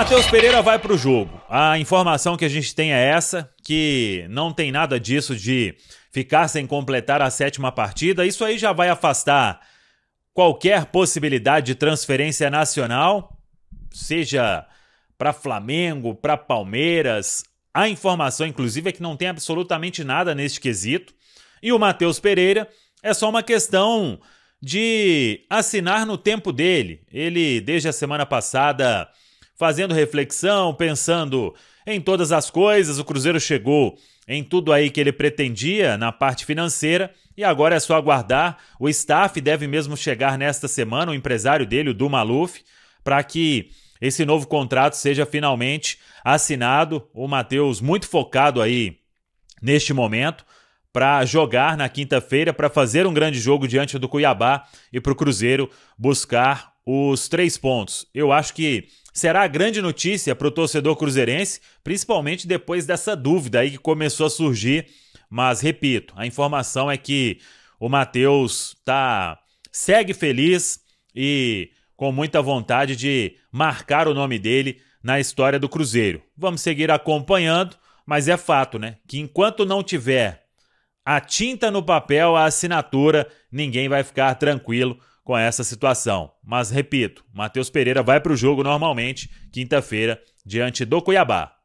Matheus Pereira vai para o jogo. A informação que a gente tem é essa, que não tem nada disso de ficar sem completar a sétima partida. Isso aí já vai afastar qualquer possibilidade de transferência nacional, seja para Flamengo, para Palmeiras. A informação, inclusive, é que não tem absolutamente nada neste quesito. E o Matheus Pereira é só uma questão de assinar no tempo dele. Ele, desde a semana passada, fazendo reflexão, pensando em todas as coisas. O Cruzeiro chegou em tudo aí que ele pretendia na parte financeira e agora é só aguardar. O staff deve mesmo chegar nesta semana, o empresário dele, o Du Maluf, para que esse novo contrato seja finalmente assinado. O Matheus muito focado aí neste momento para jogar na quinta-feira, para fazer um grande jogo diante do Cuiabá e para o Cruzeiro buscar os três pontos. Eu acho que será a grande notícia para o torcedor cruzeirense, principalmente depois dessa dúvida aí que começou a surgir. Mas, repito, a informação é que o Matheus tá, segue feliz e com muita vontade de marcar o nome dele na história do Cruzeiro. Vamos seguir acompanhando, mas é fato, né? Que enquanto não tiver a tinta no papel, a assinatura, ninguém vai ficar tranquilo com essa situação. Mas repito, Matheus Pereira vai para o jogo normalmente, quinta-feira, diante do Cuiabá.